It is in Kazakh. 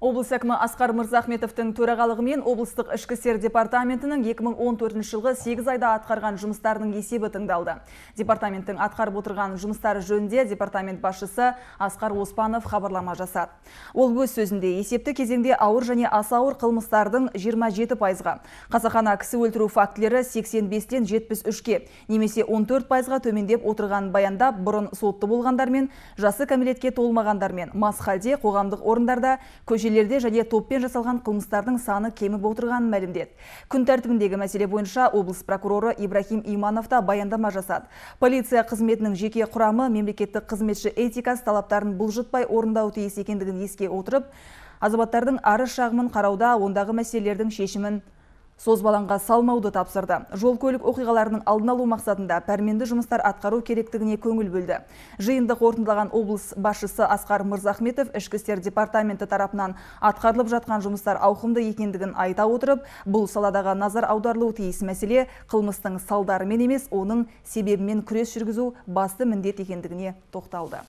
Облыс әкімі Асқар Мырзахметовтің төрағалығымен облыстық ішкі істер департаментінің 2014 жылғы 8 айда атқарған жұмыстарының есебі тыңдалды. Департаменттің атқарып отырған жұмыстары жөнінде департамент басшысы Асқар Оспанов хабарлама жасады. Ол өз сөзінде есепті кезеңде ауыр және аса ауыр қылмыстардың 27 пайызға, қасақана кісі өлтіру фактілері 85-тен 73-ке, немесе 14 пайызға төмендеп отырған баянда бұрын сотты болғандармен, жасы кәмелетке толмағандармен, мас қоғамдық орындарда көше нәтижелерде және топпен жасалған қылмыстардың саны кеміп отырғанын мәлімдеді күн тәртібіндегі мәселе бойынша облыс прокуроры ибрахим иманов та баяндама жасады полиция қызметінің жеке құрамы мемлекеттік қызметші этикасы талаптарын бұлжытпай орындауы тиіс екендігін еске отырып азаматтардың арыз шағымын қарауда ондағы мәселелердің шешімін созбалаңға салмауды тапсырды. Жол көлік оқиғаларының алдын алу мақсатында пәрменді жұмыстар атқару керектігіне көңіл бөлді. Жиынды қорытындылаған облыс басшысы Асқар Мырзахметов ішкі істер департаменті тарапынан атқарылып жатқан жұмыстар ауқымды екендігін айта отырып, бұл саладағы назар аударылуы тиіс мәселе қылмыстың салдарымен емес, оның себебімен күрес жүргізу басты міндет екендігіне тоқталды